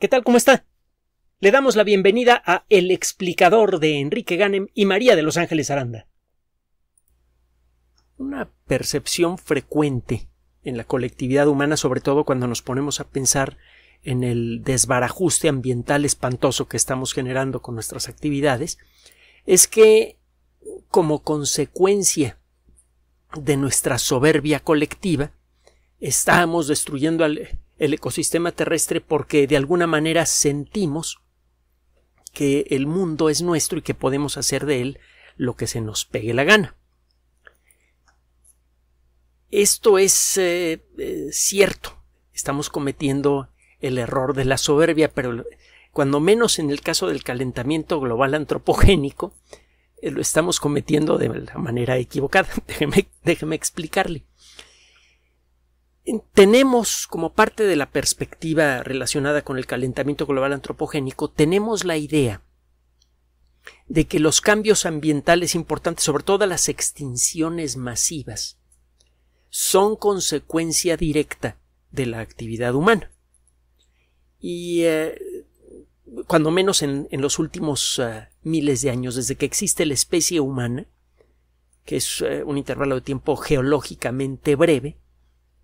¿Qué tal? ¿Cómo está? Le damos la bienvenida a El explicador de Enrique Ganem y María de Los Ángeles Aranda. Una percepción frecuente en la colectividad humana, sobre todo cuando nos ponemos a pensar en el desbarajuste ambiental espantoso que estamos generando con nuestras actividades, es que como consecuencia de nuestra soberbia colectiva, estamos destruyendo al, el ecosistema terrestre porque de alguna manera sentimos que el mundo es nuestro y que podemos hacer de él lo que se nos pegue la gana. Esto es eh, eh, cierto. Estamos cometiendo el error de la soberbia, pero cuando menos en el caso del calentamiento global antropogénico, eh, lo estamos cometiendo de la manera equivocada. déjeme explicarle tenemos como parte de la perspectiva relacionada con el calentamiento global antropogénico, tenemos la idea de que los cambios ambientales importantes, sobre todo las extinciones masivas, son consecuencia directa de la actividad humana. Y eh, cuando menos en, los últimos eh, miles de años, desde que existe la especie humana, que es eh, un intervalo de tiempo geológicamente breve,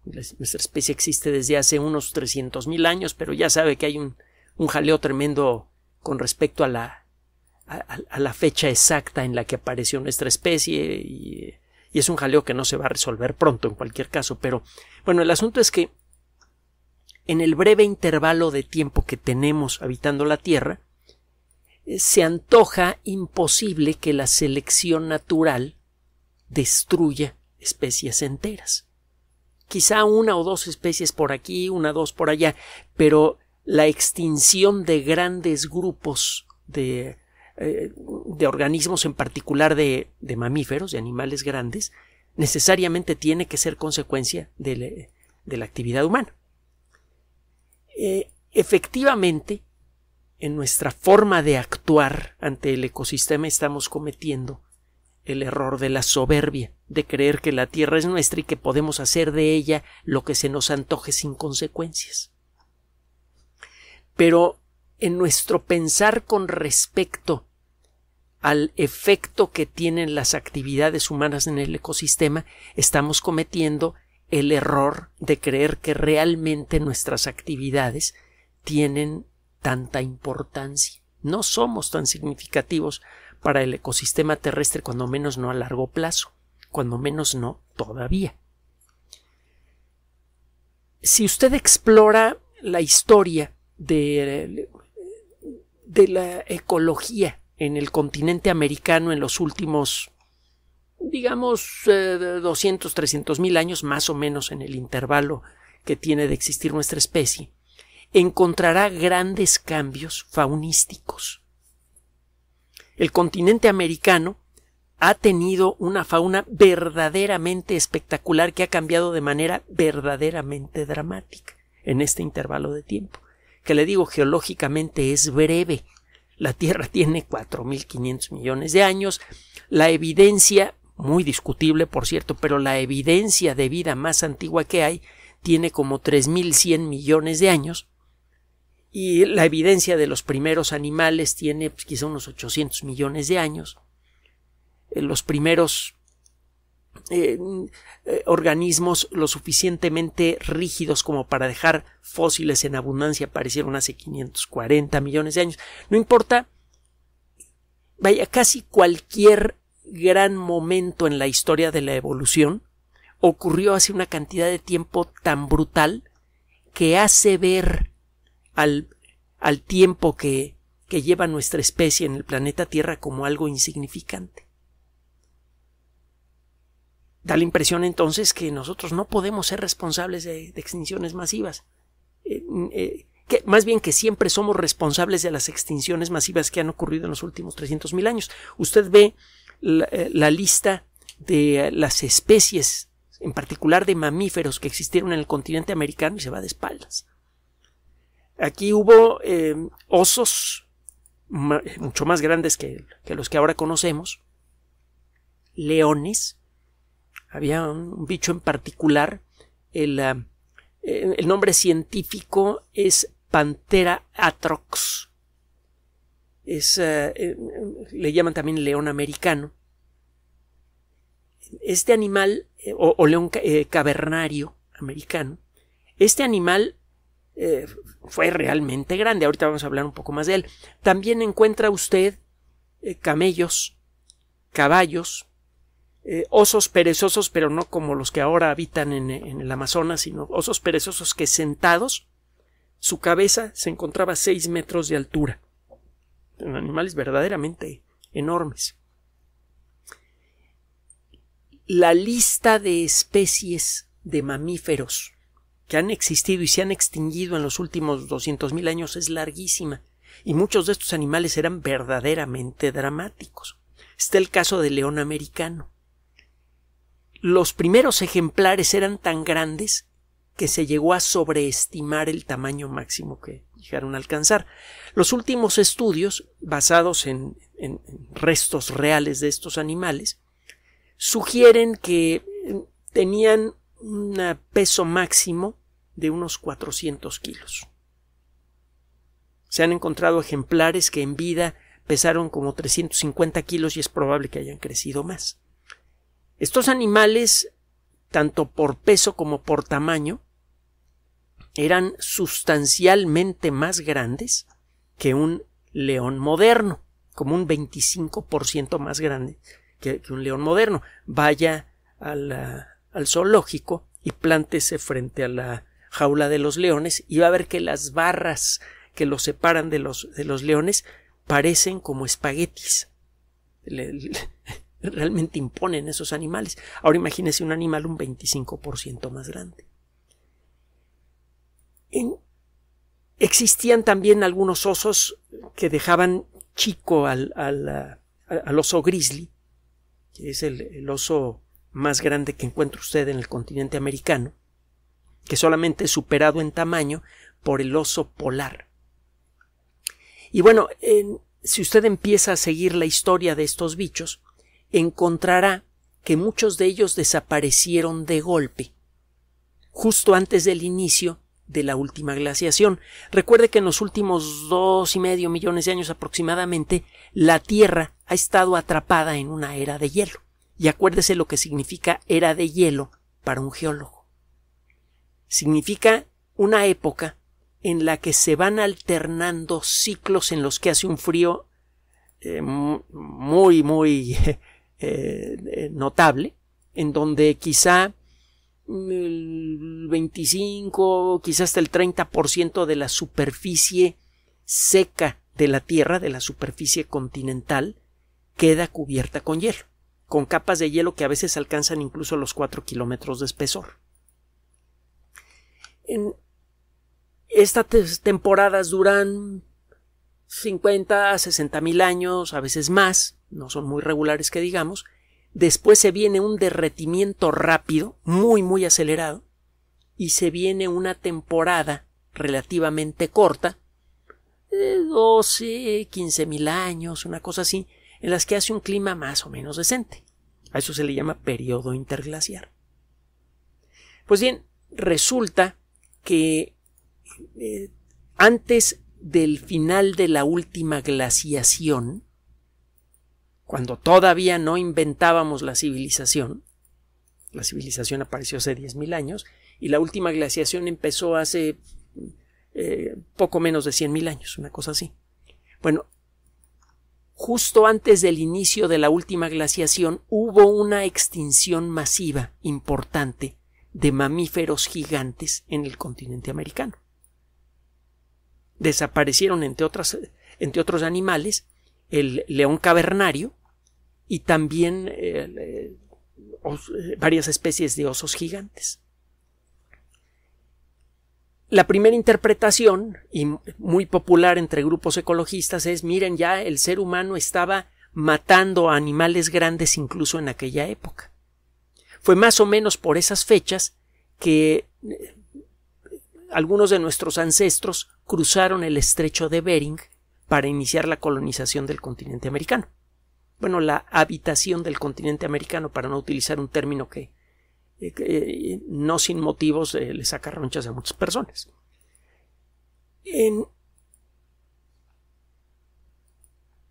nuestra especie existe desde hace unos 300.000 años, pero ya sabe que hay un, jaleo tremendo con respecto a la, fecha exacta en la que apareció nuestra especie y es un jaleo que no se va a resolver pronto en cualquier caso. Pero bueno, el asunto es que en el breve intervalo de tiempo que tenemos habitando la Tierra, se antoja imposible que la selección natural destruya especies enteras quizá una o dos especies por aquí, una o dos por allá, pero la extinción de grandes grupos de, eh, organismos, en particular de, mamíferos, de animales grandes, necesariamente tiene que ser consecuencia eh, de, la actividad humana. Eh, efectivamente, en nuestra forma de actuar ante el ecosistema estamos cometiendo el error de la soberbia, de creer que la tierra es nuestra y que podemos hacer de ella lo que se nos antoje sin consecuencias. Pero en nuestro pensar con respecto al efecto que tienen las actividades humanas en el ecosistema, estamos cometiendo el error de creer que realmente nuestras actividades tienen tanta importancia. No somos tan significativos para el ecosistema terrestre, cuando menos no a largo plazo, cuando menos no todavía. Si usted explora la historia de, la ecología en el continente americano en los últimos, digamos, 200, eh, 300 mil años, más o menos en el intervalo que tiene de existir nuestra especie, encontrará grandes cambios faunísticos el continente americano ha tenido una fauna verdaderamente espectacular que ha cambiado de manera verdaderamente dramática en este intervalo de tiempo, que le digo geológicamente es breve. La Tierra tiene 4.500 millones de años. La evidencia, muy discutible por cierto, pero la evidencia de vida más antigua que hay tiene como 3.100 millones de años y la evidencia de los primeros animales tiene pues, quizá unos 800 millones de años. Eh, los primeros eh, eh, organismos lo suficientemente rígidos como para dejar fósiles en abundancia aparecieron hace 540 millones de años. No importa, vaya, casi cualquier gran momento en la historia de la evolución ocurrió hace una cantidad de tiempo tan brutal que hace ver al, al tiempo que, lleva nuestra especie en el planeta Tierra como algo insignificante. Da la impresión entonces que nosotros no podemos ser responsables de, extinciones masivas. Eh, mm, eh, más bien que siempre somos responsables de las extinciones masivas que han ocurrido en los últimos 300.000 años. Usted ve eh, la, lista de las especies, en particular de mamíferos que existieron en el continente americano y se va de espaldas. Aquí hubo eh, osos mucho más grandes que, los que ahora conocemos, leones, había un, bicho en particular, ah, el, nombre científico es Pantera atrox, es, ah, eh, le llaman también león americano. Este animal, eh, o, león cavernario americano, este animal eh, fue realmente grande. Ahorita vamos a hablar un poco más de él. También encuentra usted eh, camellos, caballos, eh, osos perezosos, pero no como los que ahora habitan en, el Amazonas, sino osos perezosos que sentados su cabeza se encontraba a 6 metros de altura. Animales verdaderamente enormes. La lista de especies de mamíferos que han existido y se han extinguido en los últimos 200.000 años es larguísima, y muchos de estos animales eran verdaderamente dramáticos. Está el caso del león americano. Los primeros ejemplares eran tan grandes que se llegó a sobreestimar el tamaño máximo que dejaron a alcanzar. Los últimos estudios, basados en restos reales de estos animales, sugieren que tenían un eh, peso máximo de unos 400 kilos. Se han encontrado ejemplares que en vida pesaron como 350 kilos y es probable que hayan crecido más. Estos animales, tanto por peso como por tamaño, eran sustancialmente más grandes que un león moderno, como un 25% más grande que, un león moderno. Vaya a la, al zoológico y plántese frente a la jaula de los leones y va a ver que las barras que los separan de los, de los leones parecen como espaguetis. realmente imponen esos animales. Ahora imagínese un animal un 25% más grande. existían también algunos osos que dejaban chico al, al oso grizzly, que es el oso más grande que encuentra usted en el continente americano, que solamente es superado en tamaño por el oso polar. Y bueno, si usted empieza a seguir la historia de estos bichos, encontrará que muchos de ellos desaparecieron de golpe, justo antes del inicio de la última glaciación. Recuerde que en los últimos dos y medio millones de años aproximadamente, la Tierra ha estado atrapada en una era de hielo y acuérdese lo que significa era de hielo para un geólogo. Significa una época en la que se van alternando ciclos en los que hace un frío eh, muy, muy eh, eh, notable, en donde quizá el 25, quizá hasta el 30% de la superficie seca de la Tierra, de la superficie continental, queda cubierta con hielo con capas de hielo que a veces alcanzan incluso los 4 kilómetros de espesor. En estas temporadas duran 50 a 60 mil años, a veces más, no son muy regulares que digamos. Después se viene un derretimiento rápido, muy, muy acelerado, y se viene una temporada relativamente corta, 12, eh, 15 mil años, una cosa así, en las que hace un clima más o menos decente. A eso se le llama periodo interglaciar. Pues bien, resulta que eh, antes del final de la última glaciación, cuando todavía no inventábamos la civilización, la civilización apareció hace 10.000 años, y la última glaciación empezó hace eh, poco menos de 100.000 años, una cosa así. Bueno, justo antes del inicio de la última glaciación hubo una extinción masiva importante de mamíferos gigantes en el continente americano. Desaparecieron, entre, entre otros animales, el león cavernario y también eh, eh, eh, varias especies de osos gigantes. La primera interpretación, y muy popular entre grupos ecologistas, es miren ya el ser humano estaba matando animales grandes incluso en aquella época. Fue más o menos por esas fechas que eh, algunos de nuestros ancestros cruzaron el estrecho de Bering para iniciar la colonización del continente americano. Bueno, la habitación del continente americano, para no utilizar un término que eh, eh, no sin motivos eh, le saca ronchas a muchas personas.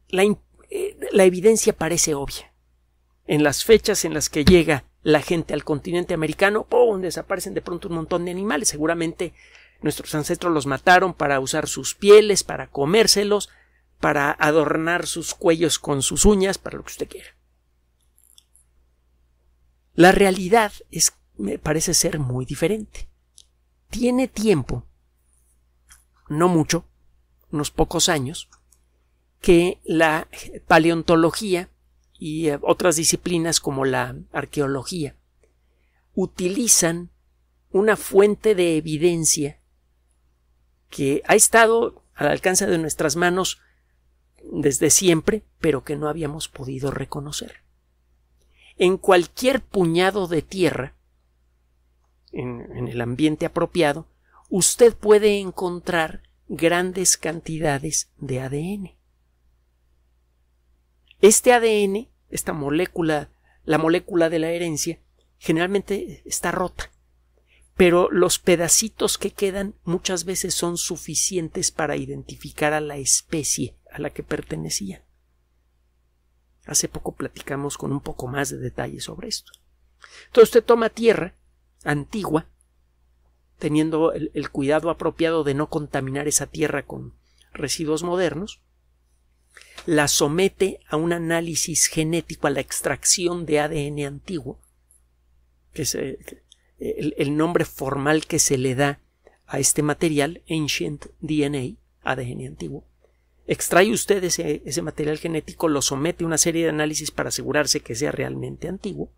la, evidencia parece obvia. En las fechas en las que llega la gente al continente americano, desaparecen de pronto un montón de animales. Seguramente nuestros ancestros los mataron para usar sus pieles, para comérselos, para adornar sus cuellos con sus uñas, para lo que usted quiera. La realidad es, me parece ser muy diferente. Tiene tiempo, no mucho, unos pocos años, que la paleontología y eh, otras disciplinas como la arqueología utilizan una fuente de evidencia que ha estado al alcance de nuestras manos desde siempre, pero que no habíamos podido reconocer en cualquier puñado de tierra, en, el ambiente apropiado, usted puede encontrar grandes cantidades de ADN. Este ADN, esta molécula, la molécula de la herencia, generalmente está rota, pero los pedacitos que quedan muchas veces son suficientes para identificar a la especie a la que pertenecía. Hace poco platicamos con un poco más de detalle sobre esto. Entonces usted toma tierra antigua, teniendo el, cuidado apropiado de no contaminar esa tierra con residuos modernos, la somete a un análisis genético, a la extracción de ADN antiguo, que es eh, eh, el, el, nombre formal que se le da a este material, Ancient DNA, ADN antiguo, Extrae usted ese, material genético, lo somete a una serie de análisis para asegurarse que sea realmente antiguo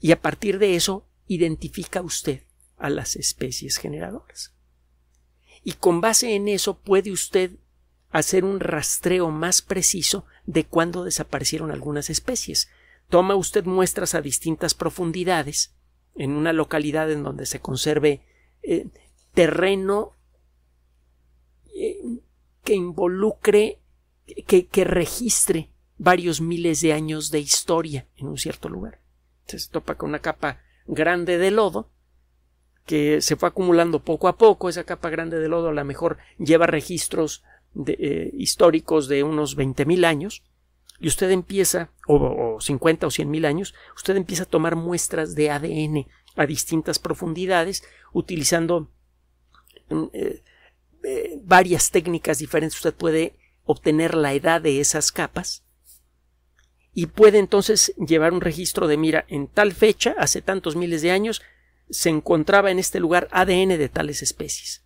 y a partir de eso identifica usted a las especies generadoras. Y con base en eso puede usted hacer un rastreo más preciso de cuándo desaparecieron algunas especies. Toma usted muestras a distintas profundidades en una localidad en donde se conserve eh, terreno eh, que involucre, que, que registre varios miles de años de historia en un cierto lugar. se topa con una capa grande de lodo que se fue acumulando poco a poco. Esa capa grande de lodo a lo mejor lleva registros de, eh, históricos de unos 20.000 años y usted empieza, o, 50 o 100.000 años, usted empieza a tomar muestras de ADN a distintas profundidades utilizando mm, eh, eh, varias técnicas diferentes usted puede obtener la edad de esas capas y puede entonces llevar un registro de mira en tal fecha, hace tantos miles de años, se encontraba en este lugar ADN de tales especies.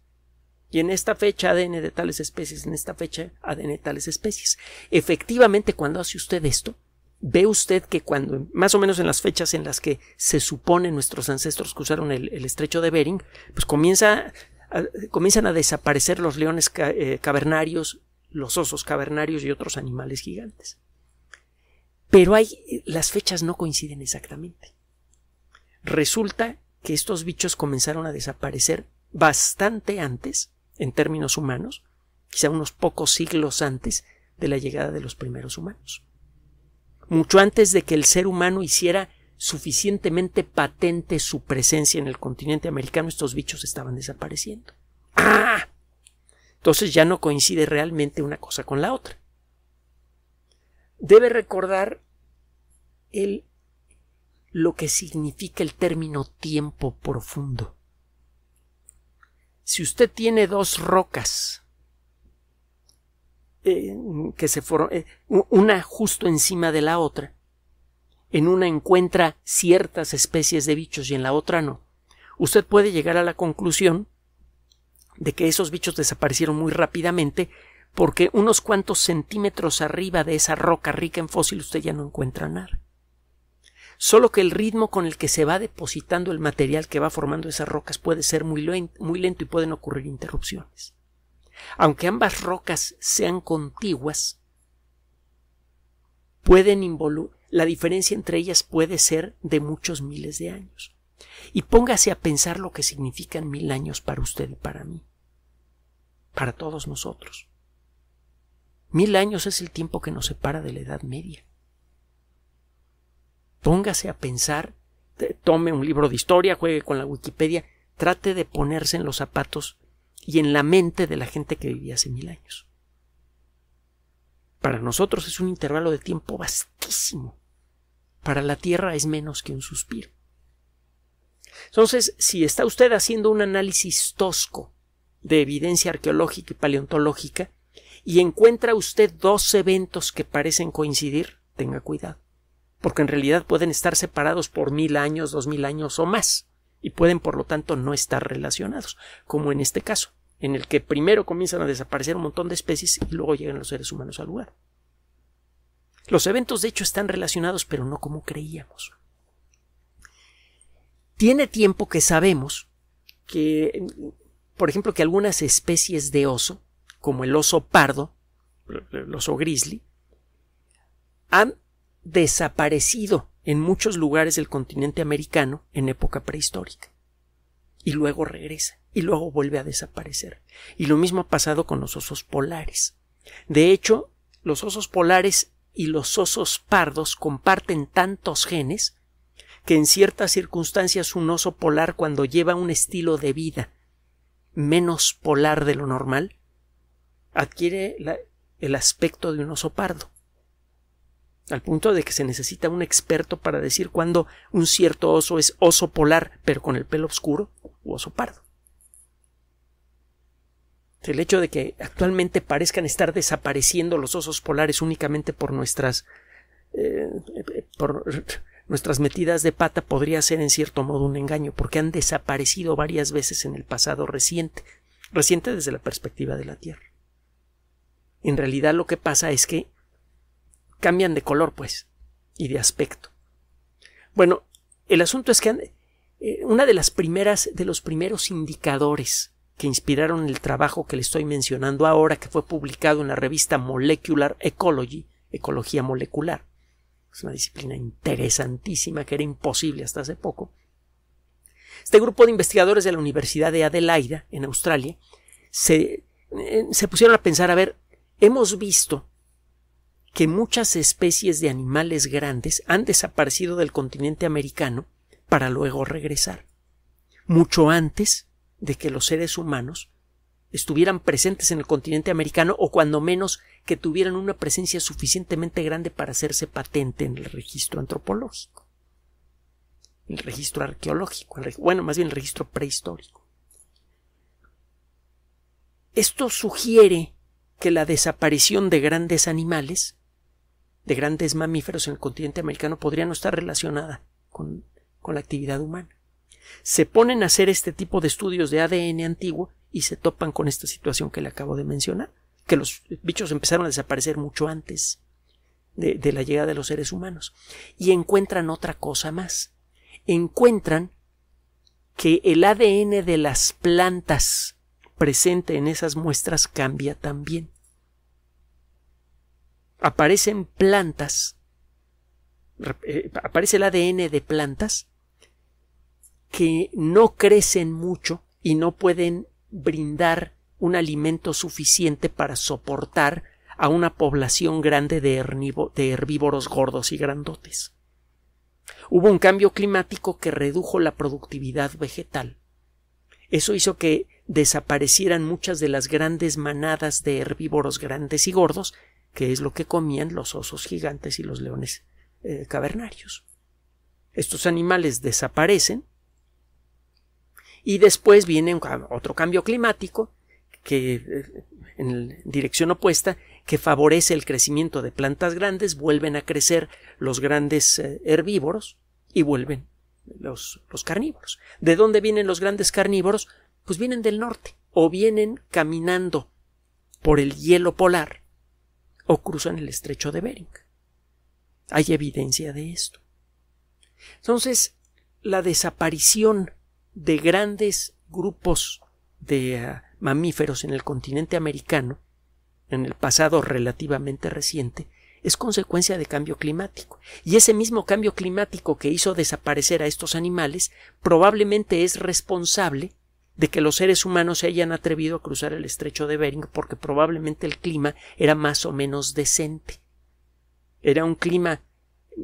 Y en esta fecha ADN de tales especies, en esta fecha ADN de tales especies. Efectivamente, cuando hace usted esto, ve usted que cuando, más o menos en las fechas en las que se supone nuestros ancestros cruzaron el estrecho de Bering, pues comienza comienzan a desaparecer los leones eh, cavernarios, los osos cavernarios y otros animales gigantes. Pero hay, las fechas no coinciden exactamente. Resulta que estos bichos comenzaron a desaparecer bastante antes, en términos humanos, quizá unos pocos siglos antes de la llegada de los primeros humanos. Mucho antes de que el ser humano hiciera suficientemente patente su presencia en el continente americano, estos bichos estaban desapareciendo. ¡Ah! Entonces ya no coincide realmente una cosa con la otra. Debe recordar lo que significa el término tiempo profundo. Si usted tiene dos rocas eh, que se eh, una justo encima de la otra, en una encuentra ciertas especies de bichos y en la otra no, usted puede llegar a la conclusión de que esos bichos desaparecieron muy rápidamente porque unos cuantos centímetros arriba de esa roca rica en fósil usted ya no encuentra nada. Solo que el ritmo con el que se va depositando el material que va formando esas rocas puede ser muy, lento y pueden ocurrir interrupciones. Aunque ambas rocas sean contiguas, pueden, la diferencia entre ellas puede ser de muchos miles de años. Y póngase a pensar lo que significan mil años para usted y para mí, para todos nosotros. Mil años es el tiempo que nos separa de la Edad Media. Póngase a pensar, tome un libro de historia, juegue con la Wikipedia, trate de ponerse en los zapatos y en la mente de la gente que vivía hace mil años. Para nosotros es un intervalo de tiempo vastísimo para la Tierra es menos que un suspiro. Entonces, si está usted haciendo un análisis tosco de evidencia arqueológica y paleontológica y encuentra usted dos eventos que parecen coincidir, tenga cuidado, porque en realidad pueden estar separados por mil años, dos mil años o más, y pueden por lo tanto no estar relacionados, como en este caso, en el que primero comienzan a desaparecer un montón de especies y luego llegan los seres humanos al lugar. Los eventos de hecho están relacionados, pero no como creíamos. Tiene tiempo que sabemos que, por ejemplo, que algunas especies de oso, como el oso pardo, el oso grizzly, han desaparecido en muchos lugares del continente americano en época prehistórica. Y luego regresa, y luego vuelve a desaparecer. Y lo mismo ha pasado con los osos polares. De hecho, los osos polares y los osos pardos comparten tantos genes que en ciertas circunstancias un oso polar cuando lleva un estilo de vida menos polar de lo normal adquiere el aspecto de un oso pardo al punto de que se necesita un experto para decir cuándo un cierto oso es oso polar pero con el pelo oscuro u oso pardo el hecho de que actualmente parezcan estar desapareciendo los osos polares únicamente por nuestras eh, por nuestras metidas de pata podría ser en cierto modo un engaño, porque han desaparecido varias veces en el pasado reciente, reciente desde la perspectiva de la Tierra. En realidad lo que pasa es que cambian de color, pues, y de aspecto. Bueno, el asunto es que han, eh, una de las primeras, de los primeros indicadores que inspiraron el trabajo que le estoy mencionando ahora, que fue publicado en la revista Molecular Ecology, Ecología Molecular. Es una disciplina interesantísima que era imposible hasta hace poco. Este grupo de investigadores de la Universidad de Adelaida, en Australia, se, eh, se pusieron a pensar, a ver, hemos visto que muchas especies de animales grandes han desaparecido del continente americano para luego regresar. Mucho antes de que los seres humanos estuvieran presentes en el continente americano o cuando menos que tuvieran una presencia suficientemente grande para hacerse patente en el registro antropológico, el registro arqueológico, bueno, más bien el registro prehistórico. Esto sugiere que la desaparición de grandes animales, de grandes mamíferos en el continente americano, podría no estar relacionada con la actividad humana se ponen a hacer este tipo de estudios de ADN antiguo y se topan con esta situación que le acabo de mencionar, que los bichos empezaron a desaparecer mucho antes de, la llegada de los seres humanos. Y encuentran otra cosa más. Encuentran que el ADN de las plantas presente en esas muestras cambia también. Aparecen plantas, eh, aparece el ADN de plantas que no crecen mucho y no pueden brindar un alimento suficiente para soportar a una población grande de, herbívoros gordos y grandotes. Hubo un cambio climático que redujo la productividad vegetal. Eso hizo que desaparecieran muchas de las grandes manadas de herbívoros grandes y gordos, que es lo que comían los osos gigantes y los leones eh, cavernarios. Estos animales desaparecen y después viene otro cambio climático que eh, en dirección opuesta que favorece el crecimiento de plantas grandes, vuelven a crecer los grandes eh, herbívoros y vuelven los, los carnívoros. ¿De dónde vienen los grandes carnívoros? Pues vienen del norte o vienen caminando por el hielo polar o cruzan el estrecho de Bering. Hay evidencia de esto. Entonces, la desaparición de grandes grupos de ah, mamíferos en el continente americano, en el pasado relativamente reciente, es consecuencia de cambio climático. Y ese mismo cambio climático que hizo desaparecer a estos animales probablemente es responsable de que los seres humanos se hayan atrevido a cruzar el estrecho de Bering porque probablemente el clima era más o menos decente. Era un clima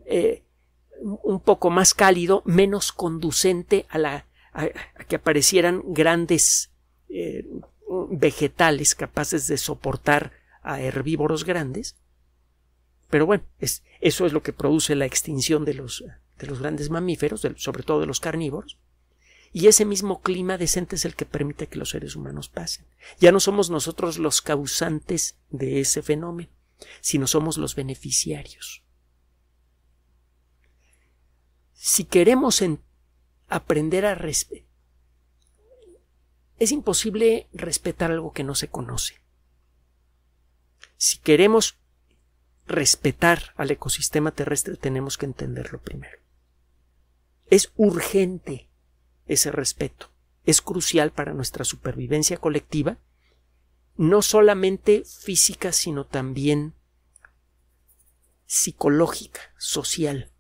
eh, un poco más cálido, menos conducente a la a, que aparecieran grandes eh, vegetales capaces de soportar a herbívoros grandes. Pero bueno, eso es lo que produce la extinción de los, de los grandes mamíferos, sobre todo de los carnívoros. Y ese mismo clima decente es el que permite que los seres humanos pasen. Ya no somos nosotros los causantes de ese fenómeno, sino somos los beneficiarios. Si queremos entender aprender a respetar. Es imposible respetar algo que no se conoce. Si queremos respetar al ecosistema terrestre, tenemos que entenderlo primero. Es urgente ese respeto. Es crucial para nuestra supervivencia colectiva, no solamente física, sino también psicológica, social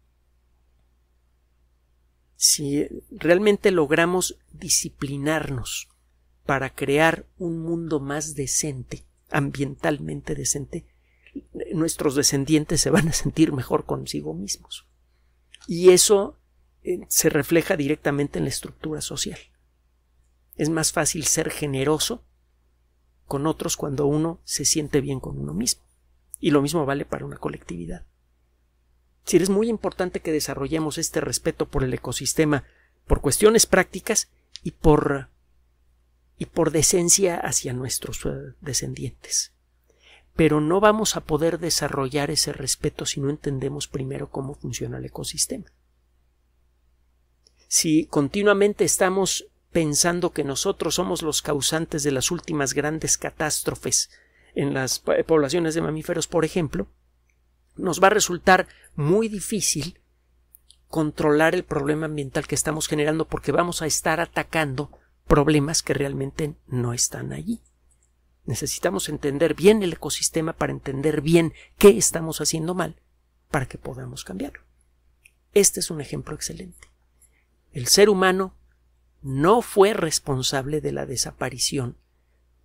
si realmente logramos disciplinarnos para crear un mundo más decente, ambientalmente decente, nuestros descendientes se van a sentir mejor consigo mismos. Y eso eh, se refleja directamente en la estructura social. Es más fácil ser generoso con otros cuando uno se siente bien con uno mismo. Y lo mismo vale para una colectividad. Si es muy importante que desarrollemos este respeto por el ecosistema por cuestiones prácticas y por y por decencia hacia nuestros eh, descendientes. Pero no vamos a poder desarrollar ese respeto si no entendemos primero cómo funciona el ecosistema. Si continuamente estamos pensando que nosotros somos los causantes de las últimas grandes catástrofes en las eh, poblaciones de mamíferos, por ejemplo, nos va a resultar muy difícil controlar el problema ambiental que estamos generando porque vamos a estar atacando problemas que realmente no están allí. Necesitamos entender bien el ecosistema para entender bien qué estamos haciendo mal para que podamos cambiarlo. Este es un ejemplo excelente. El ser humano no fue responsable de la desaparición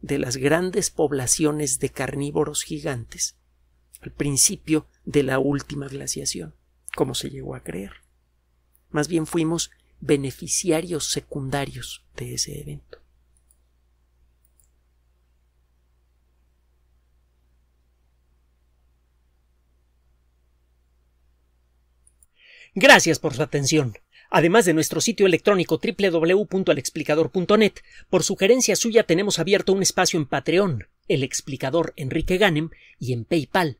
de las grandes poblaciones de carnívoros gigantes al principio de la última glaciación, como se llegó a creer. Más bien fuimos beneficiarios secundarios de ese evento. Gracias por su atención. Además de nuestro sitio electrónico www.alexplicador.net, por sugerencia suya tenemos abierto un espacio en Patreon, el explicador Enrique Ganem, y en PayPal,